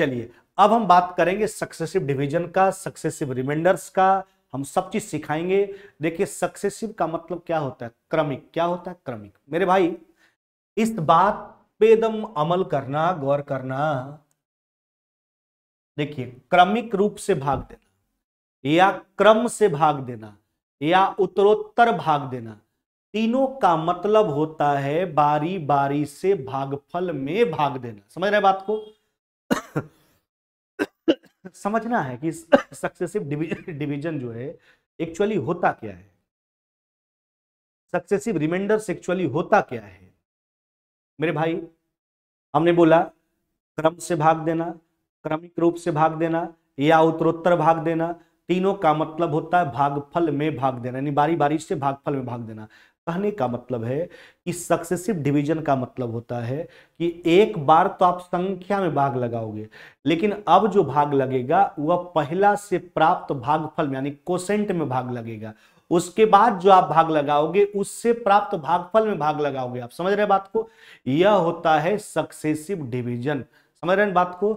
चलिए अब हम बात करेंगे सक्सेसिव डिवीजन का सक्सेसिव रिमाइंडर्स का हम सब चीज सिखाएंगे देखिए सक्सेसिव का मतलब क्या होता है क्रमिक क्या होता है क्रमिक मेरे भाई इस बात पे एकदम अमल करना गौर करना देखिए क्रमिक रूप से भाग देना या क्रम से भाग देना या उत्तरोत्तर भाग देना तीनों का मतलब होता है बारी बारी से भागफल में भाग देना समझ रहे बात को समझना है कि सक्सेसिव डिवीजन जो है एक्चुअली होता क्या है सक्सेसिव रिमाइंडर एक्चुअली होता क्या है मेरे भाई हमने बोला क्रम से भाग देना क्रमिक रूप से भाग देना या उत्तरोत्तर भाग देना तीनों का मतलब होता है भागफल में भाग देना यानी बारी बारी से भागफल में भाग देना कहने का मतलब है कि सक्सेसिव डिवीजन का मतलब होता है कि एक बार तो आप संख्या में भाग लगाओगे लेकिन अब जो भाग लगेगा वह पहला से प्राप्त भागफल में यानी कोसेंट में भाग लगेगा उसके बाद जो आप भाग लगाओगे उससे प्राप्त भागफल में भाग लगाओगे आप समझ रहे हैं बात को यह होता है सक्सेसिव डिवीजन समझ रहे हैं बात को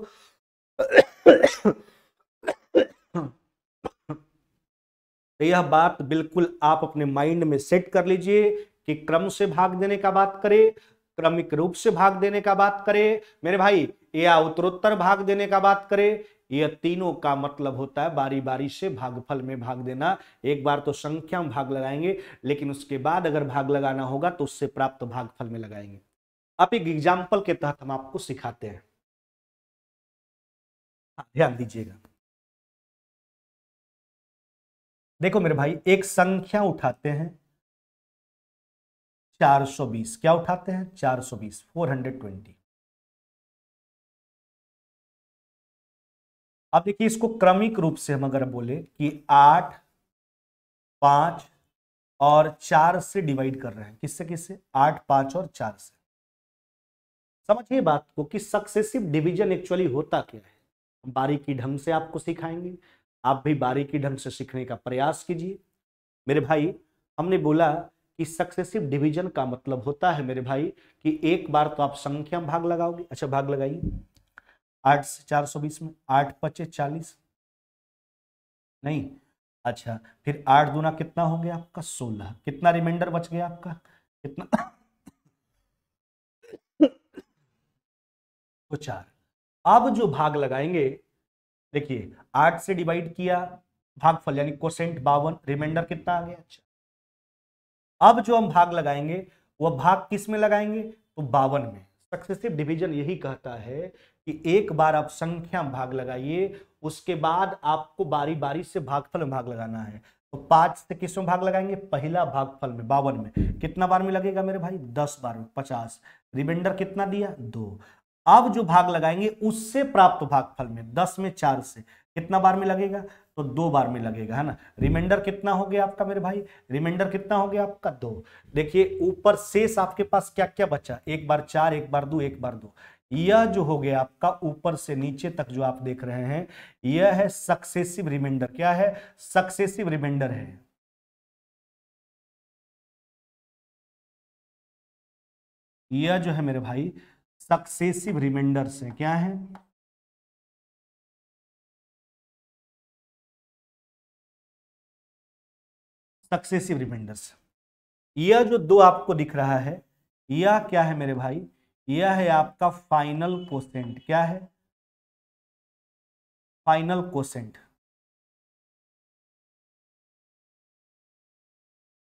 तो यह बात बिल्कुल आप अपने माइंड में सेट कर लीजिए कि क्रम से भाग देने का बात करें क्रमिक रूप से भाग देने का बात करें मेरे भाई या उत्तरोत्तर भाग देने का बात करें यह तीनों का मतलब होता है बारी बारी से भागफल में भाग देना एक बार तो संख्या में भाग लगाएंगे लेकिन उसके बाद अगर भाग लगाना होगा तो उससे प्राप्त भागफल में लगाएंगे आप एक एग्जाम्पल के तहत हम आपको सिखाते हैं हाँ, ध्यान दीजिएगा देखो मेरे भाई एक संख्या उठाते हैं 420 क्या उठाते हैं 420 420 अब देखिए इसको क्रमिक रूप से हम अगर बोले कि आठ पांच और चार से डिवाइड कर रहे हैं किससे किससे आठ पांच और चार से समझिए बात को कि सक्सेसिव डिवीजन एक्चुअली होता क्या है बारीकी ढंग से आपको सिखाएंगे आप भी बारीकी ढंग से सीखने का प्रयास कीजिए मेरे भाई हमने बोला कि सक्सेसिव डिवीजन का मतलब होता है मेरे भाई कि एक बार तो आप संख्या में भाग लगाओगे अच्छा भाग लगाइए आठ से चार सौ बीस में आठ पचे चालीस नहीं अच्छा फिर आठ दूना कितना हो गया आपका सोलह कितना रिमाइंडर बच गया आपका कितना तो चार अब जो भाग लगाएंगे देखिए आठ से डिवाइड किया भागफल यानी कोसेंट बावन रिमाइंडर कितना आ गया अच्छा अब जो हम भाग लगाएंगे वह भाग किस में लगाएंगे तो बावन में सक्सेसिव डिवीजन यही कहता है कि एक बार आप संख्या भाग लगाइए उसके बाद आपको बारी बारी से भागफल में भाग लगाना है तो पांच से किस में भाग लगाएंगे पहला भागफल में बावन में कितना बार में लगेगा मेरे भाई दस बार में पचास रिमाइंडर कितना दिया दो अब जो भाग लगाएंगे उससे प्राप्त भागफल में दस में चार से कितना बार में लगेगा तो दो बार में लगेगा है ना रिमाइंडर कितना हो गया आपका मेरे भाई रिमाइंडर कितना हो गया आपका दो देखिए ऊपर शेष आपके पास क्या क्या बचा एक बार चार एक बार दो एक बार दो यह जो हो गया आपका ऊपर से नीचे तक जो आप देख रहे हैं यह है सक्सेसिव रिमाइंडर क्या है सक्सेसिव रिमाइंडर है यह जो है मेरे भाई सक्सेसिव रिमाइंडर्स है क्या है सक्सेसिव रिमाइंडर्स यह जो दो आपको दिख रहा है यह क्या है मेरे भाई यह है आपका फाइनल कोसेंट क्या है फाइनल कोसेंट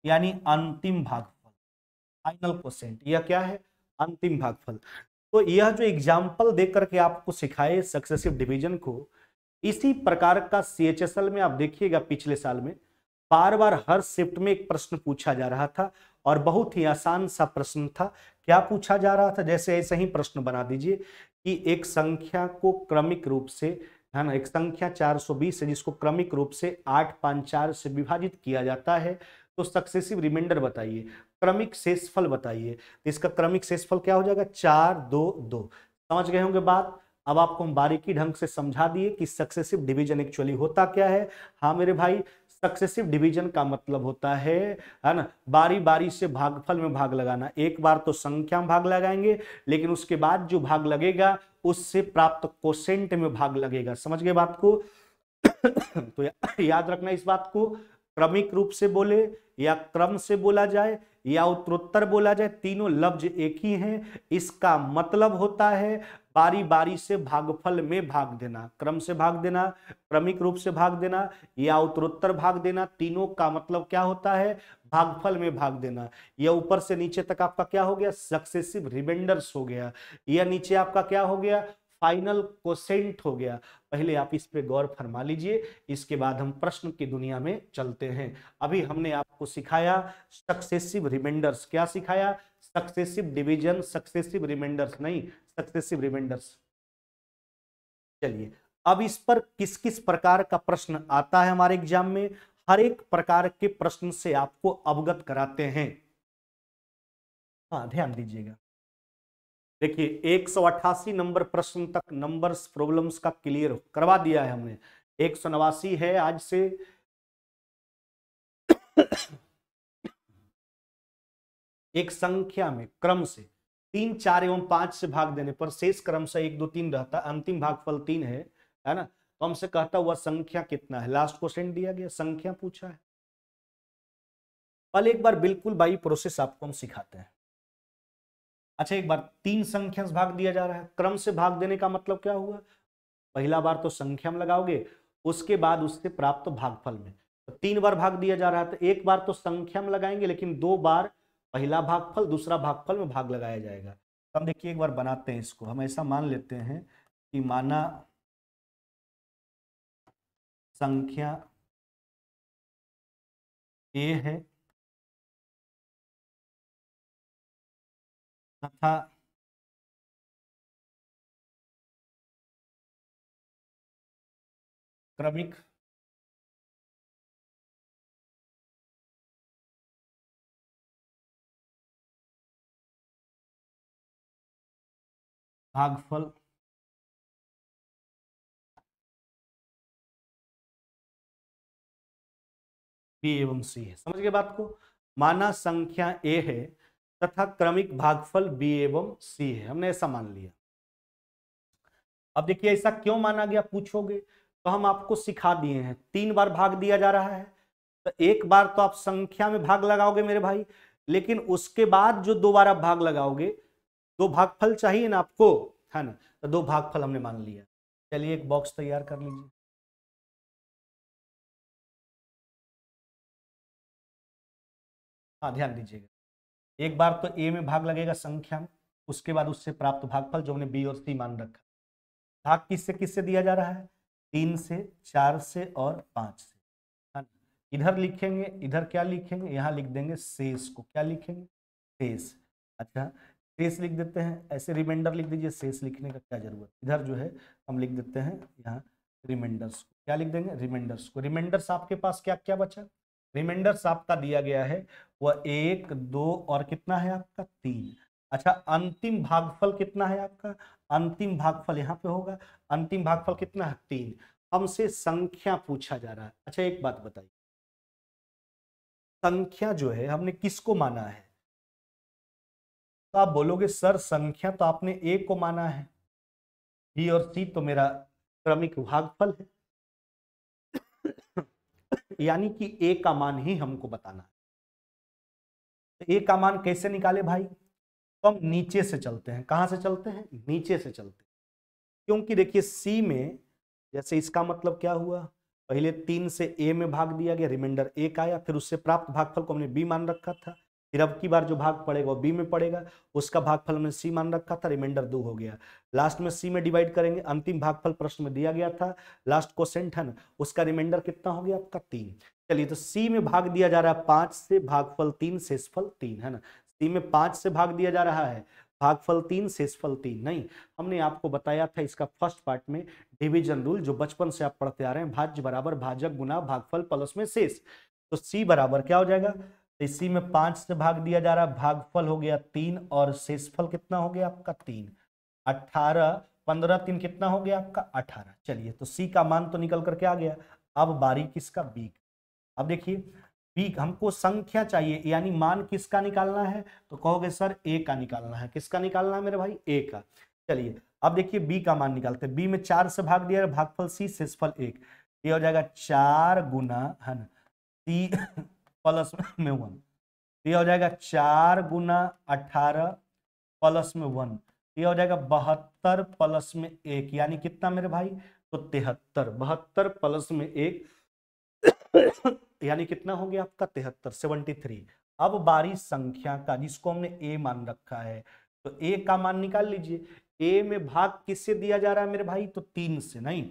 यानी अंतिम भागफल फाइनल कोसेंट यह क्या है अंतिम भागफल तो यह जो एग्जाम्पल देख करके आपको सिखाए सक्सेसिव डिवीजन को इसी प्रकार का सी में आप देखिएगा पिछले साल में बार बार हर शिफ्ट में एक प्रश्न पूछा जा रहा था और बहुत ही आसान सा प्रश्न था क्या पूछा जा रहा था जैसे ऐसे ही प्रश्न बना दीजिए कि एक संख्या को क्रमिक रूप से है ना एक संख्या 420 है जिसको क्रमिक रूप से आठ पांच चार से विभाजित किया जाता है तो सक्सेसिव रिमाइंडर बताइए क्रमिक शेषफल बताइए तो इसका क्रमिक शेषफल क्या हो जाएगा चार दो दो समझ गए होंगे बात अब आपको हम बारीकी ढंग से समझा दिए कि सक्सेसिव डिवीजन एक्चुअली होता क्या है हाँ मेरे भाई सक्सेसिव डिवीजन का मतलब होता है है ना बारी बारी से भागफल में भाग लगाना एक बार तो संख्या में भाग लगाएंगे लेकिन उसके बाद जो भाग लगेगा उससे प्राप्त कोसेंट में भाग लगेगा समझ गए बात को तो याद रखना इस बात को क्रमिक रूप से बोले या क्रम से बोला जाए या उत्तरोत्तर बोला जाए तीनों लफ्ज एक ही हैं इसका मतलब होता है बारी बारी से भागफल में भाग देना क्रम से भाग देना क्रमिक रूप से भाग देना या उत्तरोत्तर भाग देना तीनों का मतलब क्या होता है भागफल में भाग देना यह ऊपर से नीचे तक आपका क्या हो गया सक्सेसिव रिमाइंडर्स हो गया यह नीचे आपका क्या हो गया फाइनल कोसेंट हो गया पहले आप इस पे गौर फरमा लीजिए इसके बाद हम प्रश्न की दुनिया में चलते हैं अभी हमने आपको सिखाया सक्सेसिव रिमाइंडर्स क्या सिखाया सक्सेसिव डिवीजन सक्सेसिव रिमाइंडर्स नहीं सक्सेसिव रिमाइंडर्स चलिए अब इस पर किस किस प्रकार का प्रश्न आता है हमारे एग्जाम में हर एक प्रकार के प्रश्न से आपको अवगत कराते हैं हाँ ध्यान दीजिएगा देखिए 188 नंबर प्रश्न तक नंबर्स प्रॉब्लम्स का क्लियर करवा दिया है हमने एक है आज से एक संख्या में क्रम से तीन चार एवं पांच से भाग देने पर शेष क्रम से एक दो तीन रहता अंतिम भाग फल तीन है है ना तो हमसे कहता हुआ संख्या कितना है लास्ट क्वेश्चन दिया गया संख्या पूछा है कल एक बार बिल्कुल बाई प्रोसेस आपको हम सिखाते हैं अच्छा एक बार तीन संख्या से भाग दिया जा रहा है क्रम से भाग देने का मतलब क्या हुआ पहला बार तो संख्या में लगाओगे उसके बाद उससे प्राप्त भागफल में तो तीन बार भाग दिया जा रहा है तो एक बार तो संख्या में लगाएंगे लेकिन दो बार पहला भागफल दूसरा भागफल में भाग लगाया जाएगा तो हम देखिए एक बार बनाते हैं इसको हम ऐसा मान लेते हैं कि माना संख्या ए है तथा क्रमिक भागफल बी एवं सी है समझ गए बात को माना संख्या ए है तथा क्रमिक भागफल बी एवं सी है हमने ऐसा मान लिया अब देखिए ऐसा क्यों माना गया पूछोगे तो हम आपको सिखा दिए हैं तीन बार भाग दिया जा रहा है तो एक बार तो आप संख्या में भाग लगाओगे मेरे भाई लेकिन उसके बाद जो दो बार आप भाग लगाओगे दो भागफल चाहिए ना आपको है ना तो दो भागफल हमने मान लिया चलिए एक बॉक्स तैयार कर लीजिए हाँ ध्यान दीजिएगा एक बार तो ए में भाग लगेगा संख्या में उसके बाद उससे प्राप्त भागफल जो हमने बी और सी मान रखा भाग किससे किससे दिया जा रहा है तीन से चार से और पांच से हाँ इधर लिखेंगे इधर क्या लिखेंगे यहाँ लिख देंगे शेष को क्या लिखेंगे शेष अच्छा शेष लिख देते हैं ऐसे रिमाइंडर लिख दीजिए शेष लिखने का क्या जरूरत इधर जो है हम लिख देते हैं यहाँ रिमाइंडर्स को क्या लिख देंगे रिमाइंडर्स को रिमाइंडर्स आपके पास क्या क्या बचा रिमाइंडर आपका दिया गया है वह एक दो और कितना है आपका तीन अच्छा अंतिम भागफल कितना है आपका अंतिम भागफल यहाँ पे होगा अंतिम भागफल कितना है तीन हमसे संख्या पूछा जा रहा है अच्छा एक बात बताइए संख्या जो है हमने किसको माना है तो आप बोलोगे सर संख्या तो आपने ए को माना है बी और सी तो मेरा क्रमिक भागफल है यानी कि ए का मान ही हमको बताना है तो ए का मान कैसे निकाले भाई तो हम नीचे से चलते हैं कहां से चलते हैं नीचे से चलते हैं क्योंकि देखिए सी में जैसे इसका मतलब क्या हुआ पहले तीन से ए में भाग दिया गया रिमाइंडर एक आया फिर उससे प्राप्त भागफल को हमने बी मान रखा था फिर अब की बार जो भाग पड़ेगा वो बी में पड़ेगा उसका भागफल हमने सी मान रखा था रिमाइंडर दो हो गया लास्ट में सी में डिवाइड करेंगे अंतिम भागफल प्रश्न में दिया गया था लास्ट क्वेश्चन है ना उसका रिमाइंडर कितना हो गया आपका तीन चलिए तो सी में भाग दिया जा रहा है पांच से भागफल तीन शेषफल तीन है ना सी में पांच से भाग दिया जा रहा है भागफल तीन शेषफल तीन नहीं हमने आपको बताया था इसका फर्स्ट पार्ट में डिविजन रूल जो बचपन से आप पढ़ते आ रहे हैं भाज्य बराबर भाजक गुना भागफल प्लस में शेष तो सी बराबर क्या हो जाएगा तो इसी में पांच से भाग दिया जा रहा है भागफल हो गया तीन और शेषफल कितना हो गया आपका तीन अठारह पंद्रह तीन कितना हो गया आपका अठारह चलिए तो सी का मान तो निकल करके आ गया अब बारी किसका बी अब देखिए बी हमको संख्या चाहिए यानी मान किसका निकालना है तो कहोगे सर ए का निकालना है किसका निकालना है मेरे भाई ए का चलिए अब देखिए बी का मान निकालते हैं बी में चार से भाग दिया भागफल सी शेषफल एक ये हो जाएगा चार गुना है ना सी प्लस में वन तो ये यह हो जाएगा चार गुना अठारह प्लस में वन तो यह हो जाएगा बहत्तर प्लस में एक यानी कितना मेरे भाई तो तिहत्तर बहत्तर प्लस में एक यानी कितना हो गया आपका तिहत्तर सेवेंटी थ्री अब बारी संख्या का जिसको हमने ए मान रखा है तो ए का मान निकाल लीजिए ए में भाग किससे दिया जा रहा है मेरे भाई तो तीन से नहीं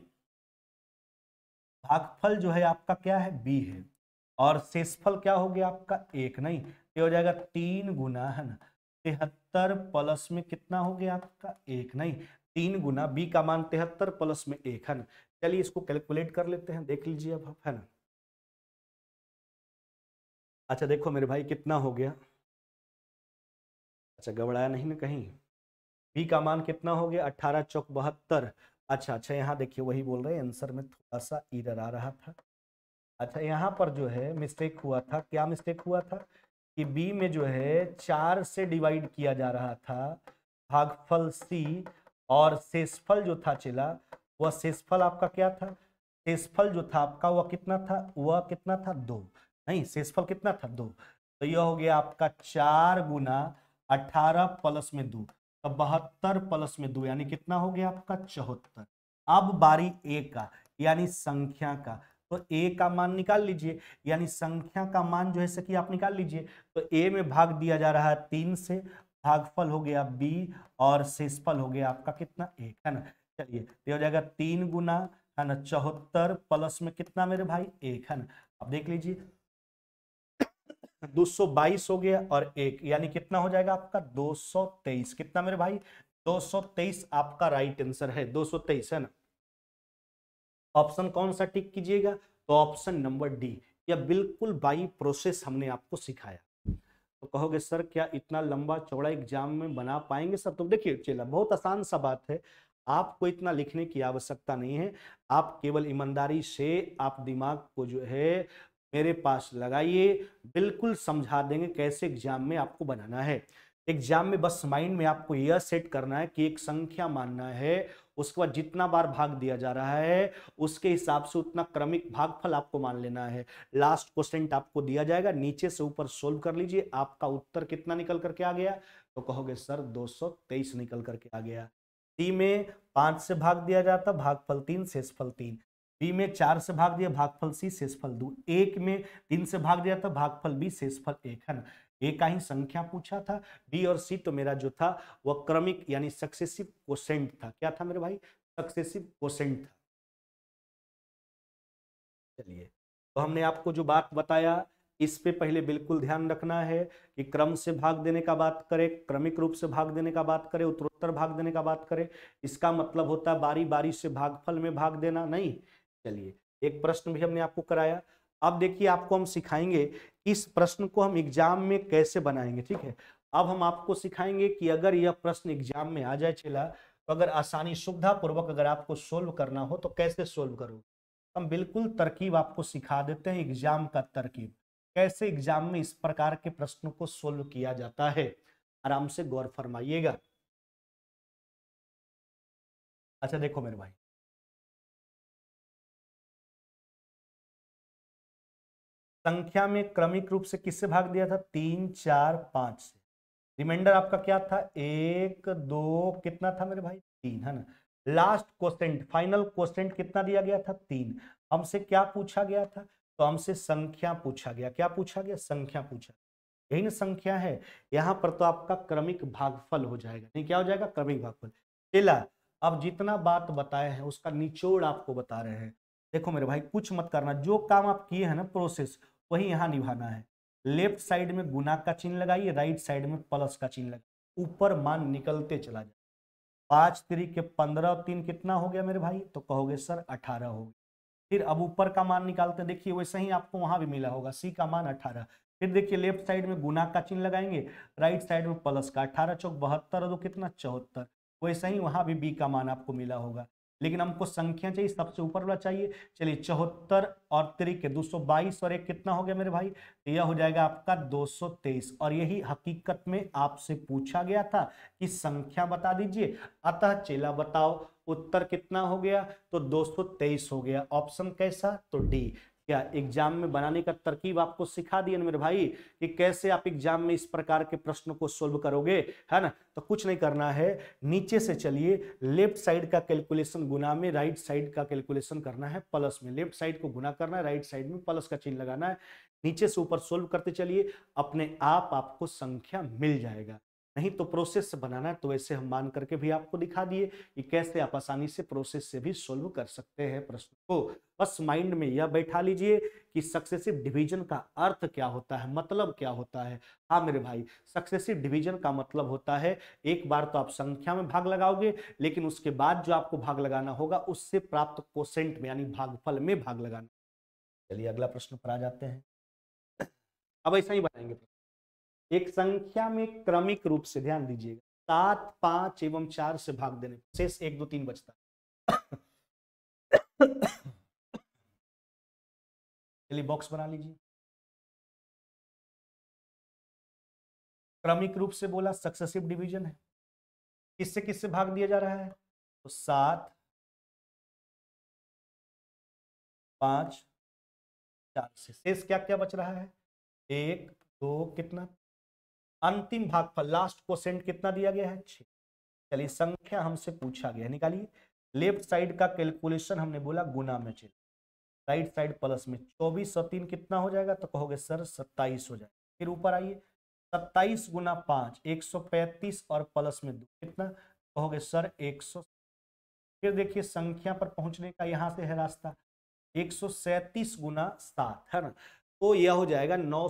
भागफल जो है आपका क्या है बी है और शेषफल क्या हो गया आपका एक नहीं ये हो जाएगा तीन गुना है ना तिहत्तर प्लस में कितना हो गया आपका एक नहीं तीन गुना बी का मान तिहत्तर प्लस में एक है ना चलिए इसको कैलकुलेट कर लेते हैं देख लीजिए अब है ना अच्छा देखो मेरे भाई कितना हो गया अच्छा गबड़ाया नहीं ना कहीं बी का मान कितना हो गया अठारह चौक बहत्तर अच्छा अच्छा यहाँ देखिए वही बोल रहे हैं आंसर में थोड़ा सा इधर आ रहा था अच्छा यहाँ पर जो है मिस्टेक हुआ था क्या मिस्टेक हुआ था कि बी में जो है चार से डिवाइड किया जा रहा था भागफल सी और शेषफल जो था चिला वह शेषफल आपका क्या था शेषफल जो था आपका वह कितना था वह कितना था दो नहीं शेषफल कितना था दो तो यह हो गया आपका चार गुना अठारह प्लस में दो तो बहत्तर प्लस में दो यानी कितना हो गया आपका चौहत्तर अब बारी ए का यानी संख्या का तो ए का मान निकाल लीजिए यानी संख्या का मान जो है सकी आप निकाल लीजिए तो ए में भाग दिया जा रहा है तीन से भागफल हो गया बी और शेषफल हो गया आपका कितना एक है ना चलिए ये हो जाएगा तीन गुना है ना चौहत्तर प्लस में कितना मेरे भाई एक है ना अब देख लीजिए 222 हो गया और एक यानी कितना हो जाएगा आपका 223 कितना मेरे भाई 223 आपका राइट आंसर है 223 है ना ऑप्शन कौन सा टिक कीजिएगा तो ऑप्शन नंबर डी या बिल्कुल बाई प्रोसेस हमने आपको सिखाया तो कहोगे सर क्या इतना लंबा चौड़ा एग्जाम में बना पाएंगे सर तो देखिए चेला बहुत आसान सा बात है आपको इतना लिखने की आवश्यकता नहीं है आप केवल ईमानदारी से आप दिमाग को जो है मेरे पास लगाइए बिल्कुल समझा देंगे कैसे एग्जाम में आपको बनाना है एग्जाम में बस माइंड में आपको यह सेट करना है कि एक संख्या मानना है उसके बाद जितना बार भाग दिया जा रहा है उसके हिसाब से उतना क्रमिक भागफल आपको मान लेना है लास्ट क्वेश्चन आपको दिया जाएगा नीचे से ऊपर सोल्व कर लीजिए आपका उत्तर कितना निकल करके आ गया तो कहोगे सर 223 निकल करके आ गया सी में पांच से भाग दिया जाता भागफल तीन शेषफल तीन बी में चार से भाग दिया भागफल सी शेषफल दो एक में तीन से भाग दिया था भागफल बी शेषफल एक है ना ए का ही संख्या पूछा था बी और सी तो मेरा जो था वह क्रमिक यानी सक्सेसिव कोसेंट था क्या था मेरे भाई सक्सेसिव कोसेंट था चलिए तो हमने आपको जो बात बताया इस पे पहले बिल्कुल ध्यान रखना है कि क्रम से भाग देने का बात करें क्रमिक रूप से भाग देने का बात करें उत्तरोत्तर भाग देने का बात करें इसका मतलब होता है बारी बारी से भागफल में भाग देना नहीं चलिए एक प्रश्न भी हमने आपको कराया अब देखिए आपको हम सिखाएंगे इस प्रश्न को हम एग्जाम में कैसे बनाएंगे ठीक है अब हम आपको सिखाएंगे कि अगर यह प्रश्न एग्जाम में आ जाए चला तो अगर आसानी सुविधापूर्वक अगर आपको सोल्व करना हो तो कैसे सोल्व करो हम बिल्कुल तरकीब आपको सिखा देते हैं एग्जाम का तरकीब कैसे एग्जाम में इस प्रकार के प्रश्नों को सोल्व किया जाता है आराम से गौर फरमाइएगा अच्छा देखो मेरे भाई संख्या में क्रमिक रूप से किससे भाग दिया था तीन चार पांच से रिमाइंडर आपका क्या था एक दो कितना था मेरे भाई तीन है ना लास्ट क्वेश्चन फाइनल क्वेश्चन कितना दिया गया था तीन हमसे क्या पूछा गया था तो हमसे संख्या पूछा गया क्या पूछा गया संख्या पूछा यही ना संख्या है यहाँ पर तो आपका क्रमिक भागफल हो जाएगा नहीं क्या हो जाएगा क्रमिक भागफल चला अब जितना बात बताए हैं उसका निचोड़ आपको बता रहे हैं देखो मेरे भाई कुछ मत करना जो काम आप किए हैं ना प्रोसेस वही यहाँ निभाना है लेफ्ट साइड में गुना का चिन्ह लगाइए राइट साइड में प्लस का चिन्ह लगाइए ऊपर मान निकलते चला जाए पाँच तरीक के पंद्रह तीन कितना हो गया मेरे भाई तो कहोगे सर अठारह हो गया फिर अब ऊपर का मान निकालते देखिए वैसे ही आपको वहाँ भी मिला होगा सी का मान अठारह फिर देखिए लेफ्ट साइड में गुना का चिन्ह लगाएंगे राइट साइड में प्लस का अठारह चौक बहत्तर और दो कितना चौहत्तर वैसे ही वहाँ भी बी का मान आपको मिला होगा लेकिन हमको संख्या चाहिए सबसे ऊपर वाला चाहिए चलिए चौहत्तर और तरीके दो सौ बाईस और एक कितना हो गया मेरे भाई तो यह हो जाएगा आपका दो सौ तेईस और यही हकीकत में आपसे पूछा गया था कि संख्या बता दीजिए अतः चेला बताओ उत्तर कितना हो गया तो दो सौ तेईस हो गया ऑप्शन कैसा तो डी क्या एग्जाम में बनाने का तरकीब आपको सिखा दिया मेरे भाई कि कैसे आप एग्जाम में इस प्रकार के प्रश्नों को सोल्व करोगे है ना तो कुछ नहीं करना है नीचे से चलिए लेफ्ट साइड का कैलकुलेशन गुना में राइट साइड का कैलकुलेशन करना है प्लस में लेफ्ट साइड को गुना करना है राइट साइड में प्लस का चिन्ह लगाना है नीचे से ऊपर सोल्व करते चलिए अपने आप आपको संख्या मिल जाएगा नहीं तो प्रोसेस बनाना है तो ऐसे हम मान करके भी आपको दिखा दिए कि कैसे आप आसानी से प्रोसेस से भी सोल्व कर सकते हैं प्रश्न को बस माइंड में यह बैठा लीजिए कि सक्सेसिव डिवीजन का अर्थ क्या होता है मतलब क्या होता है हाँ मेरे भाई सक्सेसिव डिवीजन का मतलब होता है एक बार तो आप संख्या में भाग लगाओगे लेकिन उसके बाद जो आपको भाग लगाना होगा उससे प्राप्त कोसेंट में यानी भागफल में भाग लगाना चलिए अगला प्रश्न पर आ जाते हैं अब ऐसा ही बनाएंगे एक संख्या में क्रमिक रूप से ध्यान दीजिएगा सात पांच एवं चार से भाग देने शेष एक दो तीन बचता चलिए बॉक्स बना लीजिए क्रमिक रूप से बोला सक्सेसिव डिवीजन है किससे किससे भाग दिया जा रहा है तो सात पांच चार से शेष क्या क्या बच रहा है एक दो कितना अंतिम भाग पर लास्ट क्वेश्चन कितना दिया गया है छ चलिए संख्या हमसे पूछा गया निकालिए लेफ्ट साइड का कैलकुलेशन हमने बोला गुना में चले राइट साइड प्लस में चौबीस और तीन कितना हो जाएगा तो कहोगे सर सत्ताईस हो जाएगा फिर ऊपर आइए सत्ताईस गुना पांच एक सौ पैंतीस और प्लस में दो कितना कहोगे सर एक सौ फिर देखिए संख्या पर पहुंचने का यहाँ से है रास्ता एक सौ सैंतीस गुना सात है ना तो यह हो जाएगा नौ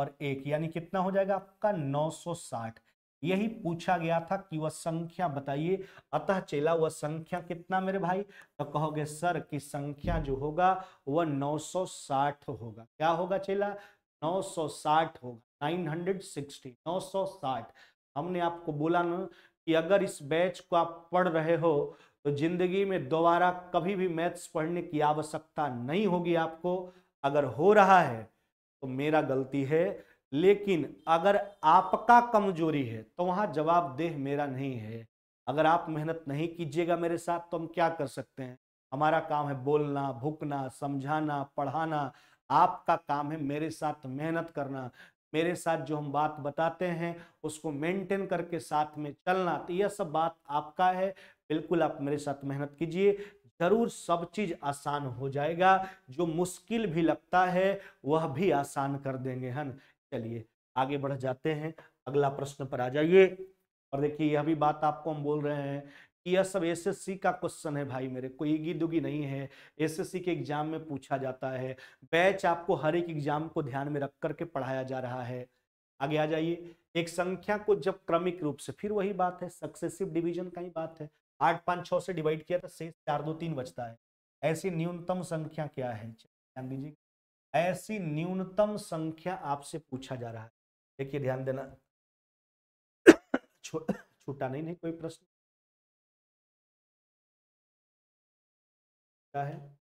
और एक यानी कितना हो जाएगा आपका 960 यही पूछा गया था कि वह संख्या बताइए अतः चेला वह संख्या कितना मेरे भाई तो कहोगे सर की संख्या जो होगा वह 960 होगा क्या होगा चेला 960 होगा 960 960 हमने आपको बोला ना कि अगर इस बैच को आप पढ़ रहे हो तो जिंदगी में दोबारा कभी भी मैथ्स पढ़ने की आवश्यकता नहीं होगी आपको अगर हो रहा है तो मेरा गलती है लेकिन अगर आपका कमजोरी है तो वहाँ जवाबदेह मेरा नहीं है अगर आप मेहनत नहीं कीजिएगा मेरे साथ तो हम क्या कर सकते हैं हमारा काम है बोलना भूकना समझाना पढ़ाना आपका काम है मेरे साथ मेहनत करना मेरे साथ जो हम बात बताते हैं उसको मेंटेन करके साथ में चलना तो यह सब बात आपका है बिल्कुल आप मेरे साथ मेहनत कीजिए जरूर सब चीज आसान हो जाएगा जो मुश्किल भी लगता है वह भी आसान कर देंगे हम चलिए आगे बढ़ जाते हैं अगला प्रश्न पर आ जाइए और देखिए यह भी बात आपको हम बोल रहे हैं कि यह सब एसएससी का क्वेश्चन है भाई मेरे कोई इगी दुगी नहीं है एसएससी के एग्जाम में पूछा जाता है बैच आपको हर एक एग्जाम को ध्यान में रख करके पढ़ाया जा रहा है आगे आ जाइए एक संख्या को जब क्रमिक रूप से फिर वही बात है सक्सेसिव डिवीजन का ही बात है आठ पाँच छः से डिवाइड किया तो शेष चार दो तीन बचता है ऐसी न्यूनतम संख्या क्या है ध्यान दीजिए ऐसी न्यूनतम संख्या आपसे पूछा जा रहा है देखिए ध्यान देना छूटा नहीं, नहीं कोई प्रश्न क्या है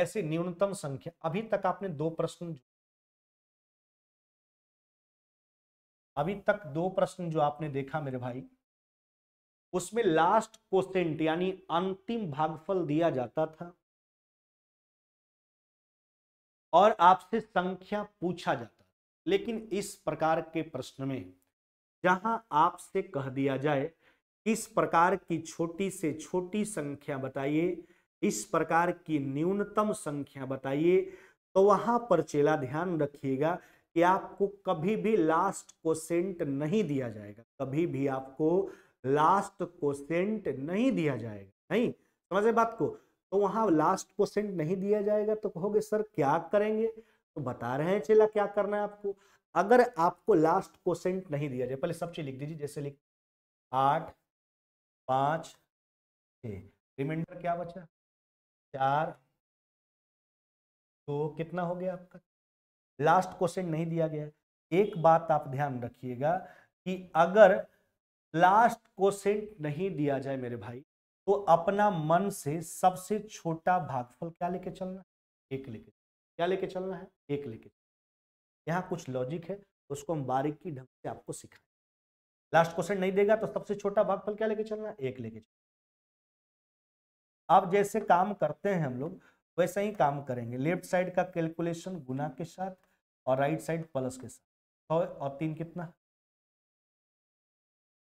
ऐसी न्यूनतम संख्या अभी तक आपने दो प्रश्न अभी तक दो प्रश्न जो आपने देखा मेरे भाई उसमें लास्ट क्वेश्चन यानी अंतिम भागफल दिया जाता था और आपसे संख्या पूछा जाता लेकिन इस प्रकार के प्रश्न में जहां आपसे कह दिया जाए इस प्रकार की छोटी से छोटी संख्या बताइए इस प्रकार की न्यूनतम संख्या बताइए तो वहां पर चेला ध्यान रखिएगा कि आपको कभी भी लास्ट कोसेंट नहीं दिया जाएगा कभी भी आपको लास्ट कोसेंट नहीं दिया जाएगा नहीं समझे बात को तो वहां लास्ट कोसेंट नहीं दिया जाएगा तो कहोगे सर क्या करेंगे तो बता रहे हैं चेला क्या करना है आपको अगर आपको लास्ट कोसेंट नहीं दिया जाए पहले सब चीज लिख दीजिए जैसे लिख आठ पांच छ रिमाइंडर क्या बचा चार तो कितना हो गया आपका लास्ट क्वेश्चन नहीं दिया गया एक बात आप ध्यान रखिएगा कि अगर लास्ट क्वेश्चन नहीं दिया जाए मेरे भाई तो अपना मन से सबसे छोटा भागफल क्या लेके चलना है एक लेके क्या लेके चलना है एक लेके यहाँ कुछ लॉजिक है उसको हम बारीकी ढंग से आपको सिखाएं लास्ट क्वेश्चन नहीं देगा तो सबसे छोटा भागफल क्या लेके चलना है एक लेके चलना आप जैसे काम करते हैं हम लोग वैसा ही काम करेंगे लेफ्ट साइड का कैलकुलेशन गुना के साथ और राइट साइड प्लस के साथ सौ और तीन कितना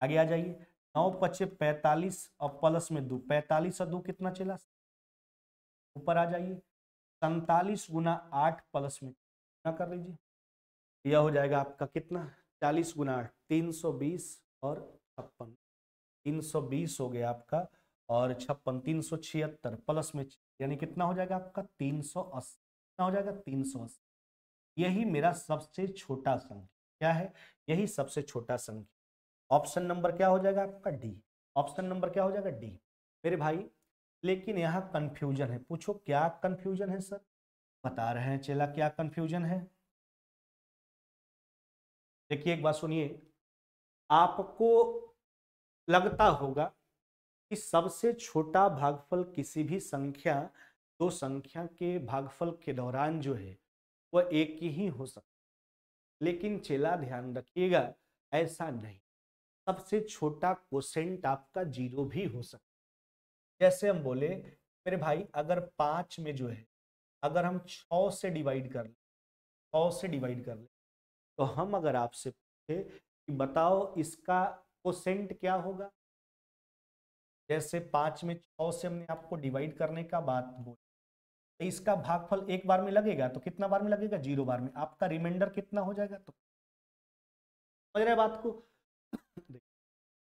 आगे आ जाइए नौ पच्चे पैंतालीस और प्लस में दो पैंतालीस और दो कितना चला ऊपर आ जाइए सैतालीस गुना आठ प्लस में क्या कर लीजिए यह हो जाएगा आपका कितना चालीस गुना आठ तीन सौ बीस और छप्पन तीन सौ बीस हो गया आपका और छप्पन तीन सौ छिहत्तर प्लस में यानी कितना हो जाएगा आपका तीन सौ अस्सी कितना हो जाएगा तीन सौ अस्सी यही मेरा सबसे छोटा संख्या क्या है यही सबसे छोटा संख्या ऑप्शन नंबर क्या हो जाएगा आपका डी ऑप्शन नंबर क्या हो जाएगा डी मेरे भाई लेकिन यहाँ कन्फ्यूजन है पूछो क्या कन्फ्यूजन है सर बता रहे हैं चेला क्या कन्फ्यूजन है देखिए एक बात सुनिए आपको लगता होगा कि सबसे छोटा भागफल किसी भी संख्या दो संख्या के भागफल के दौरान जो है वह एक ही हो सकता लेकिन चेला ध्यान रखिएगा ऐसा नहीं सबसे छोटा कोसेंट आपका जीरो भी हो सकता जैसे हम बोले मेरे भाई अगर पाँच में जो है अगर हम छ से डिवाइड कर लें सौ से डिवाइड कर लें तो हम अगर आपसे पूछे कि बताओ इसका कोसेंट क्या होगा जैसे पाँच में छ से हमने आपको डिवाइड करने का बात बोली तो इसका भागफल एक बार में लगेगा तो कितना बार में लगेगा जीरो बार में आपका रिमाइंडर कितना हो जाएगा तो समझ रहे बात को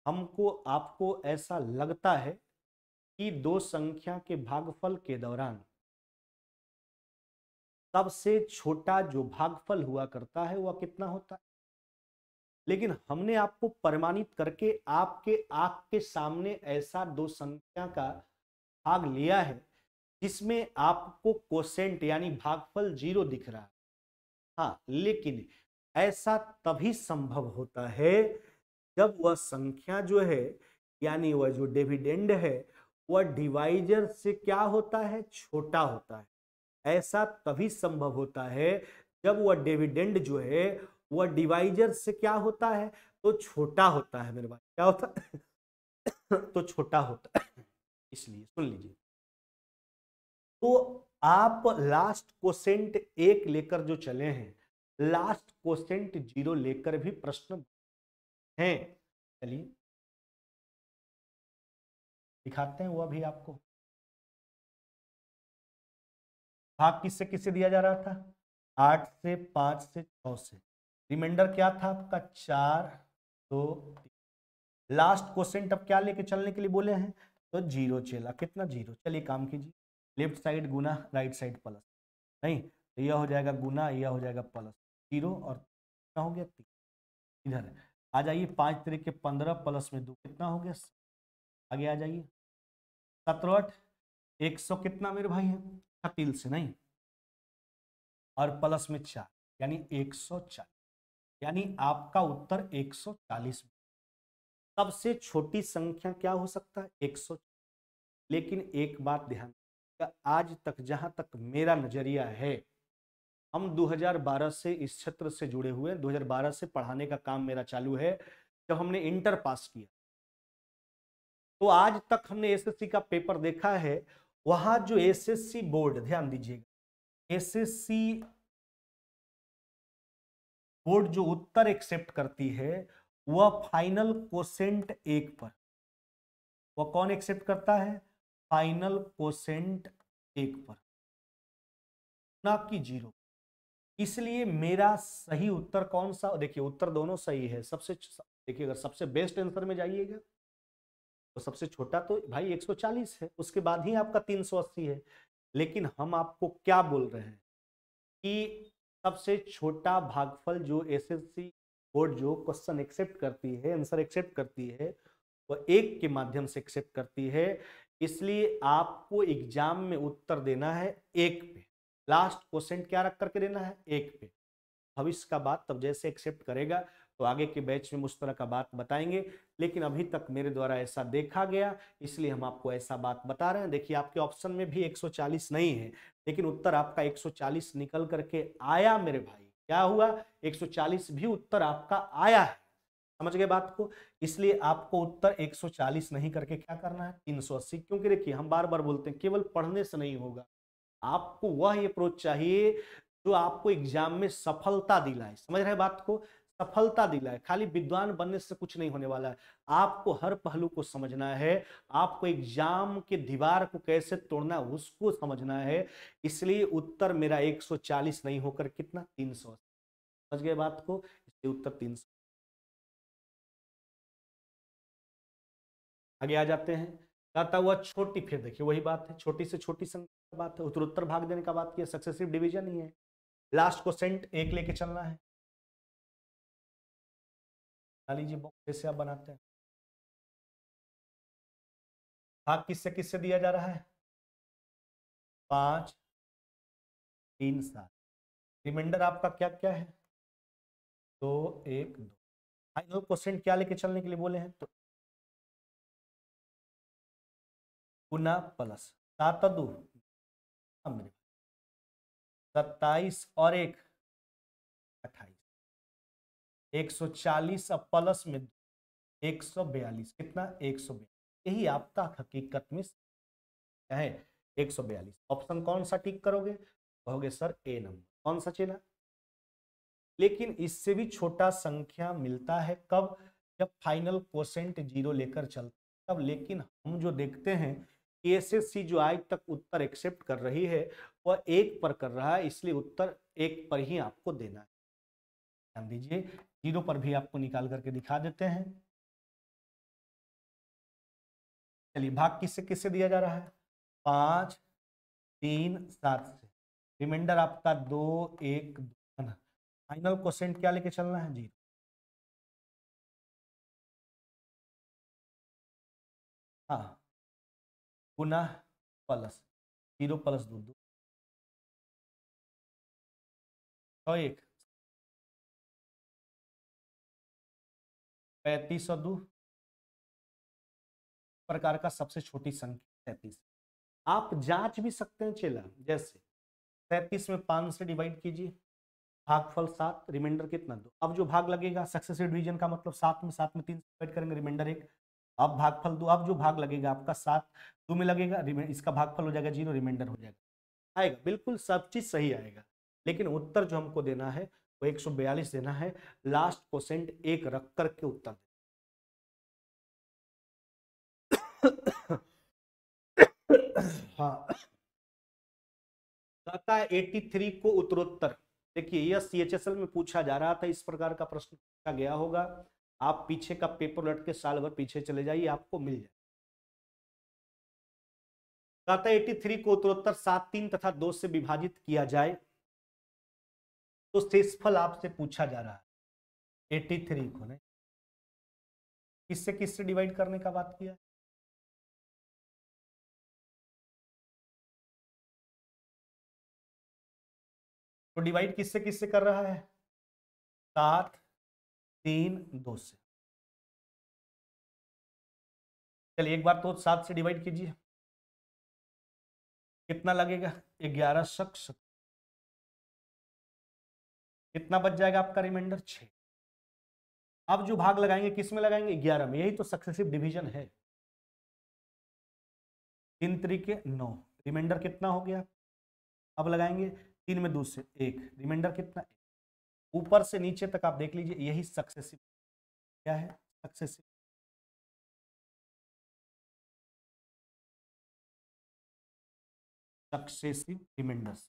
हमको आपको ऐसा लगता है कि दो संख्या के भागफल के दौरान सबसे छोटा जो भागफल हुआ करता है वह कितना होता है लेकिन हमने आपको प्रमाणित करके आपके आंख के सामने ऐसा दो संख्या का भाग लिया है जिसमें आपको कोसेंट यानी भागफल जीरो दिख रहा है हाँ लेकिन ऐसा तभी संभव होता है जब वह संख्या जो है यानी वह जो डिविडेंड है वह डिवाइजर से क्या होता है छोटा होता है ऐसा तभी संभव होता है जब वह डिविडेंड जो है वह डिवाइजर से क्या होता है तो छोटा होता है मेरे भाई क्या होता है तो छोटा होता है इसलिए सुन लीजिए तो आप लास्ट क्वेश्चन एक लेकर जो चले हैं लास्ट क्वेश्चन जीरो लेकर भी प्रश्न हैं चलिए दिखाते हैं वो अभी आपको भाग किससे किससे दिया जा रहा था आठ से पांच से छ से रिमाइंडर क्या था आपका चार दो लास्ट क्वेश्चन अब क्या लेके चलने के लिए बोले हैं तो जीरो चेला कितना जीरो चलिए काम कीजिए लेफ्ट साइड गुना राइट साइड प्लस नहीं तो यह हो जाएगा गुना यह हो जाएगा प्लस जीरो और कितना हो गया तीन इधर आ जाइए पाँच तरीक के पंद्रह प्लस में दो कितना हो गया आगे आ जाइए सत्रह आठ एक सौ कितना मेरे भाई है छतील से नहीं और प्लस में चार यानी एक सौ चालीस यानी आपका उत्तर एक सौ चालीस सबसे छोटी संख्या क्या हो सकता है एक सौ लेकिन एक बात ध्यान आज तक जहां तक मेरा नजरिया है हम 2012 से इस क्षेत्र से जुड़े हुए 2012 से पढ़ाने का काम मेरा चालू है जब हमने इंटर पास किया तो आज तक हमने एसएससी का पेपर देखा है वहां जो एसएससी बोर्ड ध्यान दीजिएगा एसएससी बोर्ड जो उत्तर एक्सेप्ट करती है वह फाइनल कोसेंट एक पर वह कौन एक्सेप्ट करता है फाइनल कोसेंट एक पर ना कि जीरो इसलिए मेरा सही उत्तर कौन सा देखिए उत्तर दोनों सही है सबसे देखिए अगर सबसे बेस्ट आंसर में जाइएगा तो सबसे छोटा तो भाई 140 है उसके बाद ही आपका 380 है लेकिन हम आपको क्या बोल रहे हैं कि सबसे छोटा भागफल जो एसएससी बोर्ड जो क्वेश्चन एक्सेप्ट करती है आंसर एक्सेप्ट करती है वह एक के माध्यम से एक्सेप्ट करती है इसलिए आपको एग्जाम में उत्तर देना है एक पे लास्ट क्वेश्चन क्या रख करके देना है एक पे भविष्य का बात तब जैसे एक्सेप्ट करेगा तो आगे के बैच में उस तरह का बात बताएंगे लेकिन अभी तक मेरे द्वारा ऐसा देखा गया इसलिए हम आपको ऐसा बात बता रहे हैं देखिए आपके ऑप्शन में भी 140 नहीं है लेकिन उत्तर आपका 140 निकल करके आया मेरे भाई क्या हुआ 140 भी उत्तर आपका आया है समझ गए बात को इसलिए आपको उत्तर 140 नहीं करके क्या करना है 380 क्योंकि देखिए हम बार बार बोलते हैं केवल पढ़ने से नहीं होगा आपको वह अप्रोच चाहिए जो आपको एग्जाम में सफलता दिलाए समझ रहे बात को सफलता दिलाए खाली विद्वान बनने से कुछ नहीं होने वाला है आपको हर पहलू को समझना है आपको एग्जाम के दीवार को कैसे तोड़ना है उसको समझना है इसलिए उत्तर मेरा 140 नहीं होकर कितना 300 समझ गए बात को इसलिए उत्तर 300 आगे आ जाते हैं कहता हुआ छोटी फिर देखिए वही बात है छोटी से छोटी संख्या का बात है उत्तर उत्तर भाग देने का बात किया सक्सेसिव डिवीजन ही है लास्ट को सेंट एक लेके चलना है लीजिए बॉक्स से आप बनाते हैं भाग किससे किससे दिया जा रहा है पांच तीन सात रिमाइंडर आपका क्या क्या है दो एक दो आई नो क्वेश्चन क्या लेके चलने के लिए बोले हैं तो गुना प्लस सात दू सत्ताईस और एक अट्ठाईस एक सौ चालीस अब प्लस में एक सौ बयालीस कितना एक सौ बयालीस यही आपका हकीकत में क्या है एक सौ बयालीस ऑप्शन कौन सा ठीक करोगे कहोगे सर ए नंबर कौन सा चेना लेकिन इससे भी छोटा संख्या मिलता है कब जब फाइनल कोसेंट जीरो लेकर चलते तब लेकिन हम जो देखते हैं पीएसएससी जो आज तक उत्तर एक्सेप्ट कर रही है वह एक पर कर रहा है इसलिए उत्तर एक पर ही आपको देना है ध्यान दीजिए जीरो पर भी आपको निकाल करके दिखा देते हैं चलिए भाग किससे किससे दिया जा रहा है पांच तीन सात से रिमाइंडर आपका दो एक फाइनल क्वेश्चन क्या लेके चलना है जीरो हाँ गुना प्लस जीरो प्लस दो दो एक पैतीस और दो प्रकार का सबसे छोटी संख्या तैतीस आप जांच भी सकते हैं चेला जैसे तैतीस में पांच से डिवाइड कीजिए भागफल सात रिमाइंडर कितना दो अब जो भाग लगेगा सक्सेसिव डिवीजन का मतलब सात में सात में तीन से डिवाइड करेंगे रिमाइंडर एक अब भागफल दो अब जो भाग लगेगा आपका सात दो में लगेगा इसका भागफल हो जाएगा जीरो रिमाइंडर हो जाएगा आएगा बिल्कुल सब चीज सही आएगा लेकिन उत्तर जो हमको देना है वो 142 देना है लास्ट क्वेश्चन एक रख कर के उत्तर हाँ कहता थ्री को उत्तरोत्तर देखिए यह सीएचएसएल में पूछा जा रहा था इस प्रकार का प्रश्न पूछा गया होगा आप पीछे का पेपर उलट के साल भर पीछे चले जाइए आपको मिल जाए कहता एटी थ्री को उत्तरोत्तर सात तीन तथा दो से विभाजित किया जाए तो शेषफल आपसे पूछा जा रहा है एटी थ्री को नहीं किससे किससे डिवाइड करने का बात किया तो डिवाइड किससे किससे कर रहा है सात तीन दो से चलिए एक बार तो सात से डिवाइड कीजिए कितना लगेगा ग्यारह शख्स कितना बच जाएगा आपका रिमाइंडर छ अब जो भाग लगाएंगे किस में लगाएंगे ग्यारह में यही तो सक्सेसिव डिवीजन है तीन तरीके नौ रिमाइंडर कितना हो गया अब लगाएंगे तीन में दो से एक रिमाइंडर कितना ऊपर से नीचे तक आप देख लीजिए यही सक्सेसिव क्या है सक्सेसिव सक्सेसिव रिमाइंडर्स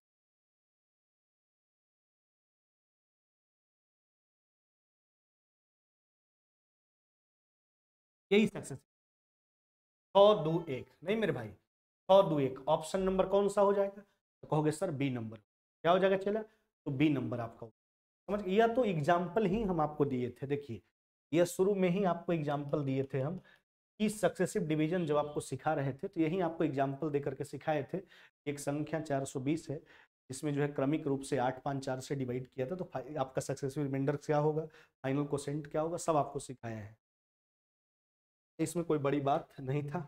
यही सक्सेसिव सौ दो एक नहीं मेरे भाई सौ दो एक ऑप्शन नंबर कौन सा हो जाएगा तो कहोगे सर बी नंबर क्या हो जाएगा चला तो बी नंबर आपका समझ यह तो एग्जाम्पल ही हम आपको दिए थे देखिए यह शुरू में ही आपको एग्जाम्पल दिए थे हम कि सक्सेसिव डिवीजन जब आपको सिखा रहे थे तो यही आपको एग्जाम्पल दे करके सिखाए थे एक संख्या 420 है इसमें जो है क्रमिक रूप से आठ पाँच चार से डिवाइड किया था तो आपका सक्सेसिव रिमाइंडर क्या होगा फाइनल कोसेंट क्या होगा सब आपको सिखाया है इसमें कोई बड़ी बात नहीं था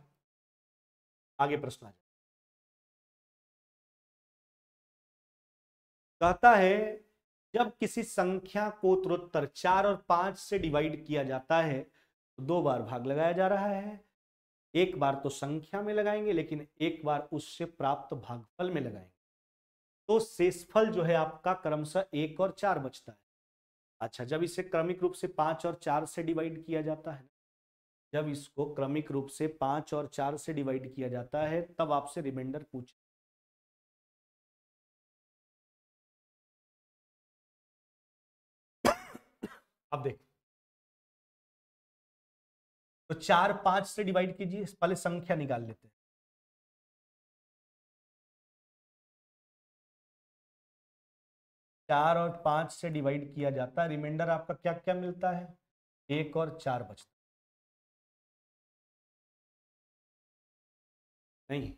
आगे प्रश्न आ जाए कहता है जब किसी संख्या को त्रोत्तर चार और पांच से डिवाइड किया जाता है तो दो बार भाग लगाया जा रहा है एक बार तो संख्या में लगाएंगे लेकिन एक बार उससे प्राप्त भागफल में लगाएंगे तो शेषफल जो है आपका क्रमशः एक और चार बचता है अच्छा जब इसे क्रमिक रूप से पांच और चार से डिवाइड किया जाता है जब इसको क्रमिक रूप से पांच और चार से डिवाइड किया जाता है तब आपसे रिमाइंडर पूछ अब देखो तो चार पांच से डिवाइड कीजिए पहले संख्या निकाल लेते हैं चार और पांच से डिवाइड किया जाता है रिमाइंडर आपका क्या क्या मिलता है एक और चार बचता नहीं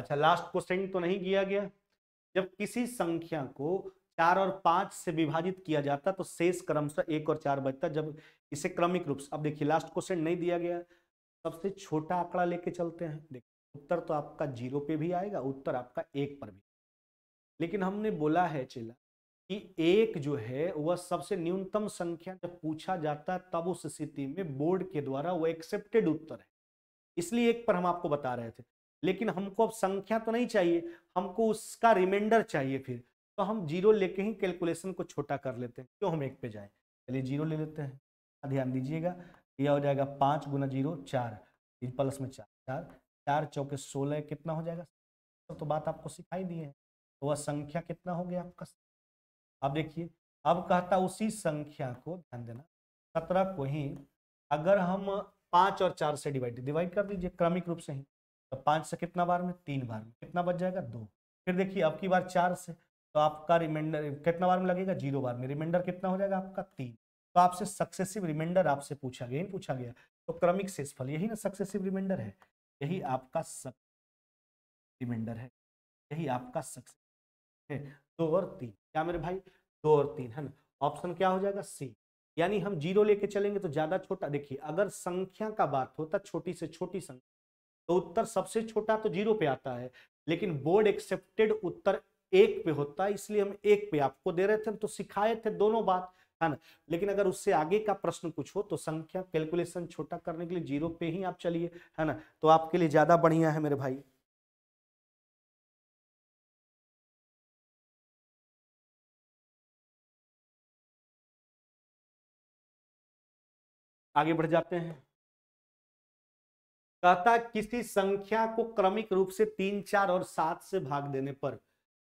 अच्छा लास्ट क्वेश्चन तो नहीं किया गया जब किसी संख्या को चार और पांच से विभाजित किया जाता तो शेष से एक और चार बचता जब इसे क्रमिक रूप से अब देखिए लास्ट क्वेश्चन नहीं दिया गया सबसे छोटा आंकड़ा लेके चलते हैं देखिए उत्तर तो आपका जीरो पे भी आएगा उत्तर आपका एक पर भी लेकिन हमने बोला है चिल्ला कि एक जो है वह सबसे न्यूनतम संख्या जब पूछा जाता है तब उस स्थिति में बोर्ड के द्वारा वह एक्सेप्टेड उत्तर है इसलिए एक पर हम आपको बता रहे थे लेकिन हमको अब संख्या तो नहीं चाहिए हमको उसका रिमाइंडर चाहिए फिर तो हम जीरो लेके ही कैलकुलेशन को छोटा कर लेते हैं क्यों हम एक पे जाए चलिए जीरो ले लेते हैं ध्यान दीजिएगा यह हो जाएगा पाँच गुना जीरो चार प्लस में चार चार चार चौके सोलह कितना हो जाएगा तो बात आपको सिखाई दी है तो वह संख्या कितना हो गया आपका अब देखिए अब कहता उसी संख्या को ध्यान देना सत्रह को ही अगर हम पाँच और चार से डिवाइड डिवाइड कर दीजिए क्रमिक रूप से ही तो पाँच से कितना बार में तीन बार में कितना बच जाएगा दो फिर देखिए अब की बार चार से तो आपका रिमाइंडर कितना बार में लगेगा जीरो बार में रिमाइंडर कितना हो जाएगा आपका तीन तो आपसे सक्सेसिव रिमाइंडर आपसे पूछा गया पूछा गया तो क्रमिक शेषफल यही ना सक्सेसिव रिमाइंडर है यही आपका रिमाइंडर है यही आपका सक्सेस है दो और तीन क्या मेरे भाई दो और तीन है ना ऑप्शन क्या हो जाएगा सी यानी हम जीरो लेके चलेंगे तो ज्यादा छोटा देखिए अगर संख्या का बात होता छोटी से छोटी संख्या तो उत्तर सबसे छोटा तो जीरो पे आता है लेकिन बोर्ड एक्सेप्टेड उत्तर एक पे होता है इसलिए हम एक पे आपको दे रहे थे तो सिखाए थे दोनों बात है हाँ ना लेकिन अगर उससे आगे का प्रश्न कुछ हो तो संख्या कैलकुलेशन छोटा करने के लिए जीरो पे ही आप चलिए है हाँ ना तो आपके लिए ज्यादा बढ़िया है मेरे भाई आगे बढ़ जाते हैं कहता किसी संख्या को क्रमिक रूप से तीन चार और सात से भाग देने पर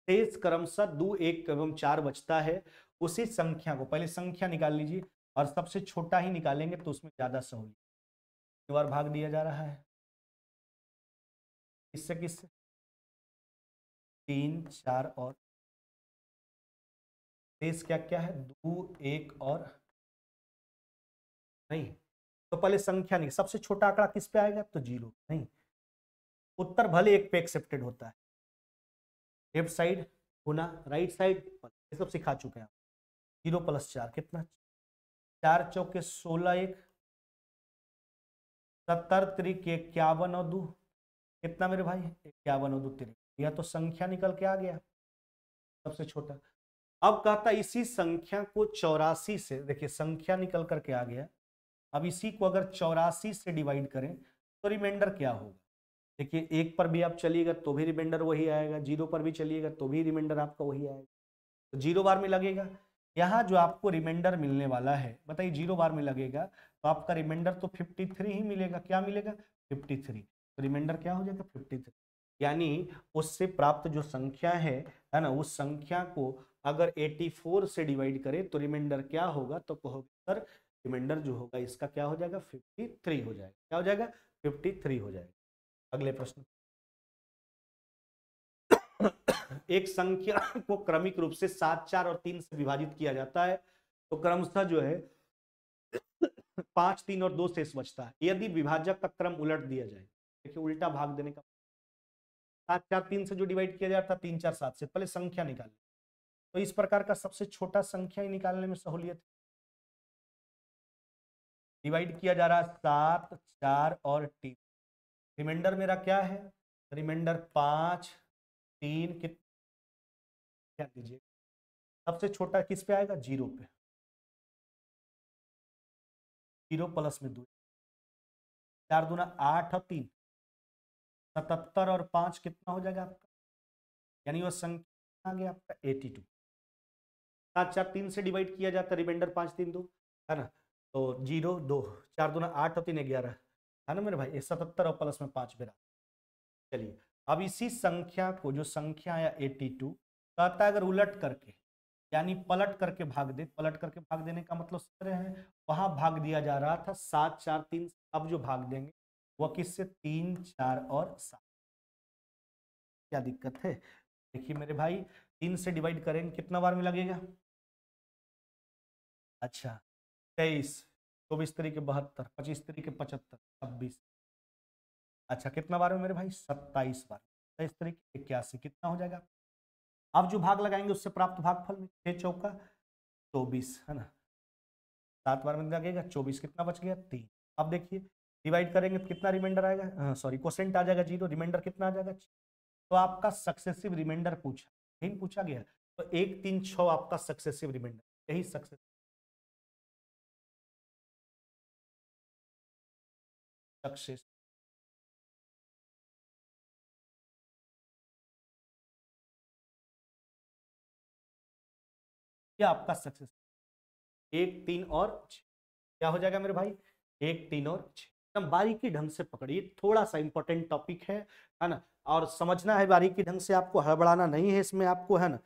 शेष क्रमश दो एक एवं चार बचता है उसी संख्या को पहले संख्या निकाल लीजिए और सबसे छोटा ही निकालेंगे तो उसमें ज्यादा सहूलियत बार भाग दिया जा रहा है किससे किससे तीन चार और शेष क्या क्या है दो एक और नहीं तो पहले संख्या नहीं सबसे छोटा आंकड़ा किस पे आएगा तो जीरो नहीं उत्तर भले एक पे एक्सेप्टेड होता है लेफ्ट साइड गुना राइट साइड ये सब सिखा चुके हैं जीरो प्लस चार कितना चार चौके सोलह एक सत्तर त्रिक इक्यावन और दो कितना मेरे भाई इक्यावन और दो त्रिक यह तो संख्या निकल के आ गया सबसे छोटा अब कहता इसी संख्या को चौरासी से देखिए संख्या निकल करके आ गया अब इसी को अगर चौरासी से डिवाइड करें तो रिमाइंडर क्या होगा देखिए एक पर भी आप चलिएगा तो भी रिमाइंडर वही आएगा जीरो पर भी चलिएगा तो भी रिमाइंडर आपका वही आएगा तो जीरो बार में लगेगा यहाँ जो आपको रिमाइंडर मिलने वाला है बताइए जीरो बार में लगेगा तो आपका रिमाइंडर तो 53 ही मिलेगा क्या मिलेगा 53 तो रिमाइंडर क्या हो जाएगा 53 यानी उससे प्राप्त जो संख्या है है ना उस संख्या को अगर 84 से डिवाइड करें तो रिमाइंडर क्या होगा तो कहोगे सर रिमाइंडर जो होगा इसका क्या हो जाएगा 53 हो जाएगा क्या हो जाएगा 53 हो जाएगा अगले प्रश्न एक संख्या को क्रमिक रूप से सात चार और तीन से विभाजित किया जाता है तो क्रमशः जो है पांच तीन और दो से बचता है यदि विभाजक का क्रम उलट दिया जाए देखिए उल्टा भाग देने का सात चार तीन से जो डिवाइड किया जाता है तीन चार सात से पहले संख्या निकाल तो इस प्रकार का सबसे छोटा संख्या ही निकालने में सहूलियत डिवाइड किया जा रहा है सात चार और तीन रिमाइंडर मेरा क्या है रिमाइंडर पांच तीन क्या लीजिए सबसे छोटा किस पे आएगा जीरो पे जीरो प्लस में दो चार दूना आठ और तीन सतहत्तर और पांच कितना हो जाएगा आपका यानी वो संख्या आ गया आपका एटी टू सात चार तीन से डिवाइड किया जाता है रिमाइंडर पांच तीन दो है ना तो जीरो दो चार दूना आठ और तीन ग्यारह है ना मेरे भाई ये सतहत्तर और प्लस में पांच बिरा चलिए अब इसी संख्या को जो संख्या है एट्टी टू कहता है अगर उलट करके यानी पलट करके भाग दे पलट करके भाग देने का मतलब सत्रह है वहां भाग दिया जा रहा था सात चार तीन अब जो भाग देंगे वह किससे तीन चार और सात क्या दिक्कत है देखिए मेरे भाई तीन से डिवाइड करेंगे कितना बार में लगेगा अच्छा तेईस चौबीस तरीके के बहत्तर पच्चीस तरीके के पचहत्तर छब्बीस अच्छा कितना बार में मेरे भाई सत्ताईस बार सत्ताईस तरीके इक्यासी कितना हो जाएगा अब जो भाग लगाएंगे उससे प्राप्त भागफल में छः चौका चौबीस है ना सात बार में लगेगा चौबीस कितना बच गया तीन अब देखिए डिवाइड करेंगे तो कितना रिमाइंडर आएगा सॉरी क्वेश्चन आ जाएगा जीरो रिमाइंडर कितना आ जाएगा तो आपका सक्सेसिव रिमाइंडर पूछा यही पूछा गया तो एक तीन छः आपका सक्सेसिव रिमाइंडर यही सक्सेस सक्सेस ये आपका सक्सेस एक तीन और क्या हो जाएगा मेरे भाई एक तीन और एकदम बारीकी ढंग से पकड़िए थोड़ा सा इंपॉर्टेंट टॉपिक है है ना और समझना है बारीकी ढंग से आपको हड़बड़ाना नहीं है इसमें आपको है ना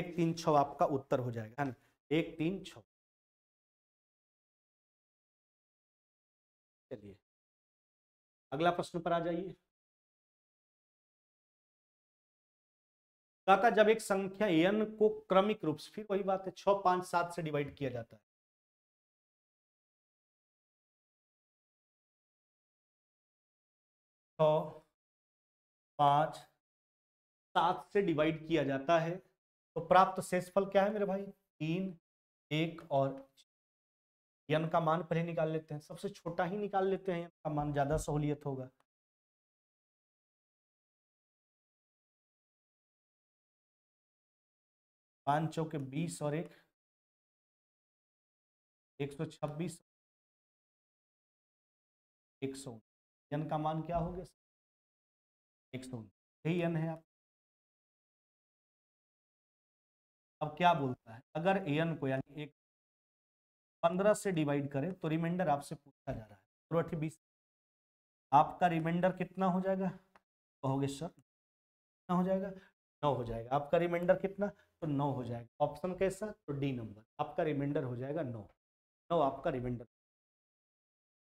एक तीन छ आपका उत्तर हो जाएगा है ना एक तीन छ चलिए अगला प्रश्न पर आ जाइए कहता जब एक संख्या एन को क्रमिक रूप से फिर वही बात है छ पांच सात से डिवाइड किया जाता है छ पांच सात से डिवाइड किया जाता है तो प्राप्त शेषफल क्या है मेरे भाई तीन एक और यन का मान पहले निकाल लेते हैं सबसे छोटा ही निकाल लेते हैं का मान ज़्यादा सहूलियत होगा पाँच चौके बीस और एक एक सौ छब्बीस एक सौ यन का मान क्या हो गया एक सौ यही यन है आप अब क्या बोलता है अगर एन को यानी एक पंद्रह से डिवाइड करें तो रिमाइंडर आपसे पूछा जा रहा है पूर्वठी बीस आपका रिमाइंडर कितना हो जाएगा कहोगे तो सर कितना हो जाएगा नौ हो जाएगा आपका रिमाइंडर कितना तो नौ हो जाएगा ऑप्शन कैसा तो डी नंबर आपका रिमाइंडर हो जाएगा नौ नौ आपका रिमाइंडर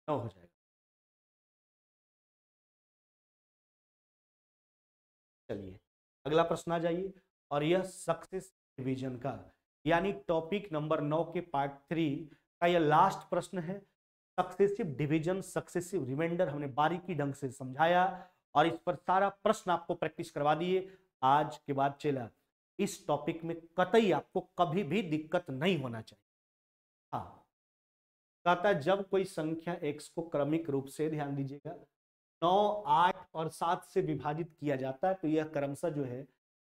नौ हो जाएगा चलिए अगला प्रश्न आ जाइए और यह सक्सेस डिवीजन का यानी टॉपिक नंबर नौ के पार्ट थ्री का यह लास्ट प्रश्न है सक्सेसिव डिवीजन सक्सेसिव रिमाइंडर हमने बारीकी ढंग से समझाया और इस पर सारा प्रश्न आपको प्रैक्टिस करवा दिए आज के बाद चला इस टॉपिक में कतई आपको कभी भी दिक्कत नहीं होना चाहिए हाँ कहता जब कोई संख्या एक्स को क्रमिक रूप से ध्यान दीजिएगा नौ आठ और सात से विभाजित किया जाता है तो यह क्रमशः जो है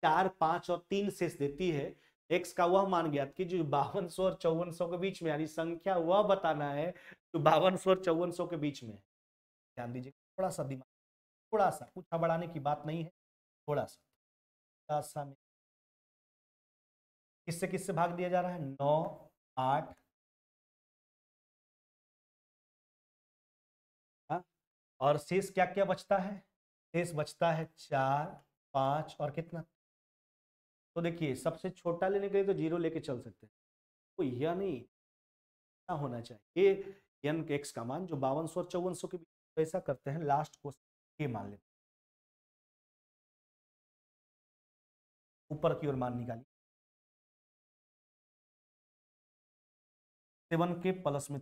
चार पांच और तीन शेष देती है एक्स का वह मान ज्ञात कि जो बावन सौ और चौवन सौ के बीच में यानी संख्या वह बताना है जो बावन सौ और चौवन सौ के बीच में ध्यान दीजिए थोड़ा सा दिमाग थोड़ा सा पूछा बढ़ाने की बात नहीं है थोड़ा सा किससे किससे भाग दिया जा रहा है नौ आठ हाँ, और शेष क्या क्या बचता है शेष बचता है चार पांच और कितना तो देखिए सबसे छोटा लेने के लिए तो जीरो लेके चल सकते हैं तो यह नहीं ना होना चाहिए ये यन एक्स का मान जो बावन सौ और चौवन सौ के बीच ऐसा करते हैं लास्ट क्वेश्चन ये मान लेते ऊपर की ओर मान निकालिए सेवन के प्लस में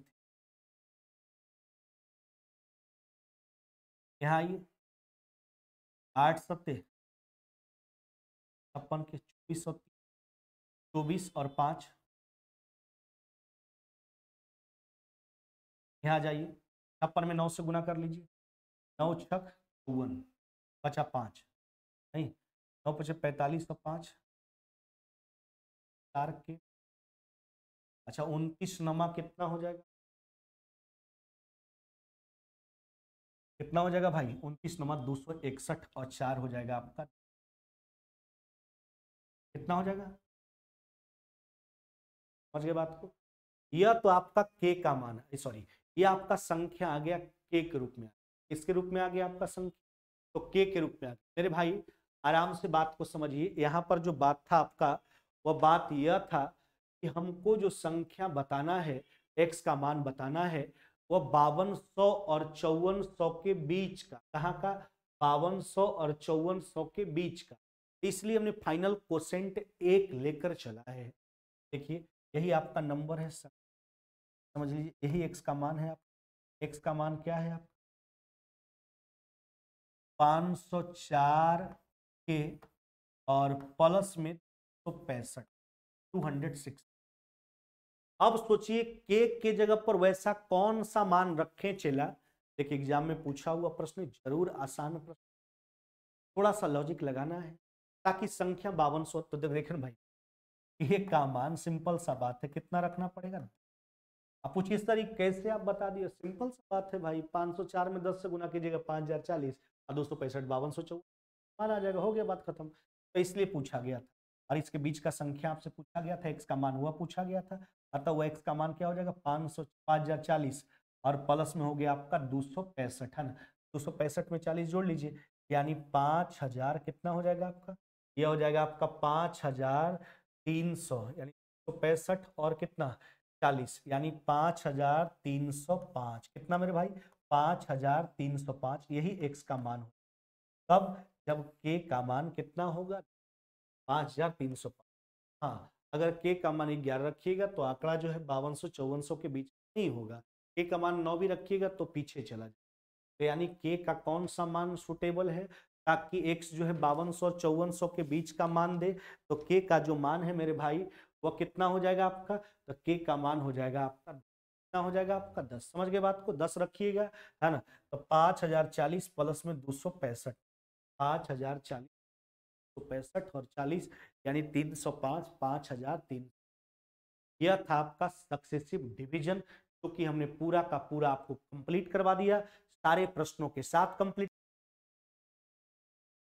यहाँ आइए आठ सत्य छप्पन के चौबीस सौ चौबीस और पाँच यहाँ जाइए छप्पन में नौ से गुना कर लीजिए नौ छक चौवन पचा पाँच नहीं नौ पचे पैंतालीस सौ पाँच चार के अच्छा उनतीस नमा कितना हो जाएगा कितना हो जाएगा भाई उनतीस नमा दो सौ इकसठ और चार हो जाएगा आपका कितना हो जाएगा समझ गए बात को यह तो आपका के का मान है सॉरी ये आपका संख्या आ गया के के रूप में किसके रूप में आ गया आपका संख्या तो के के रूप में आ गया मेरे भाई आराम से बात को समझिए यहाँ पर जो बात था आपका वह बात यह था कि हमको जो संख्या बताना है एक्स का मान बताना है वह बावन सौ और चौवन सौ के बीच का कहाँ का बावन सौ और चौवन सौ के बीच का इसलिए हमने फाइनल कोसेंट एक लेकर चला है देखिए यही आपका नंबर है सर समझ लीजिए यही एक्स का मान है आप एक्स का मान क्या है आप पाँच सौ चार के और प्लस में तो पैंसठ टू हंड्रेड सिक्स अब सोचिए के के जगह पर वैसा कौन सा मान रखें चेला देखिए एग्जाम में पूछा हुआ प्रश्न जरूर आसान प्रश्न थोड़ा सा लॉजिक लगाना है ताकि संख्या बावन सौ तो देखिए भाई ये का मान सिंपल सा बात है कितना रखना पड़ेगा ना आप पूछिए तरीके कैसे आप बता दिए सिंपल सा बात है भाई 504 में 10 से गुना कीजिएगा पाँच हजार चालीस और दो सौ पैंसठ बावन सौ चौवन मान आ जाएगा हो गया बात खत्म तो इसलिए पूछा गया था और इसके बीच का संख्या आपसे पूछा गया था एक्स का मान हुआ पूछा गया था अतः वह एक्स का मान क्या हो जाएगा पाँच सौ पाँच हजार चालीस और प्लस में हो गया आपका दो सौ पैंसठ है ना दो सौ पैंसठ में चालीस जोड़ लीजिए यानी पाँच हजार कितना हो जाएगा आपका ये हो जाएगा आपका पाँच हजार तीन सौ यानी तो पैंसठ और कितना चालीस यानी पाँच हजार तीन सौ पाँच कितना मेरे भाई पाँच हजार तीन सौ पाँच यही एक्स का मान हो तब जब के का मान कितना होगा पाँच हजार तीन सौ पाँच हाँ अगर के का मान ग्यारह रखिएगा तो आंकड़ा जो है बावन सौ चौवन सौ के बीच नहीं होगा के का मान नौ भी रखिएगा तो पीछे चला जाएगा तो यानी के का कौन सा मान सुटेबल है ताकि एक्स जो है बावन सौ चौवन सौ के बीच का मान दे तो के का जो मान है मेरे भाई वह कितना हो जाएगा आपका तो के का मान हो जाएगा आपका कितना हो जाएगा आपका दस समझ गए बात को दस रखिएगा है ना तो पाँच हजार चालीस प्लस में दो सौ पैंसठ पाँच हजार चालीस दो सौ पैंसठ और चालीस यानी तीन सौ पाँच पाँच हजार तीन यह था आपका सक्सेसिव डिविजन जो तो कि हमने पूरा का पूरा आपको कंप्लीट करवा दिया सारे प्रश्नों के साथ कंप्लीट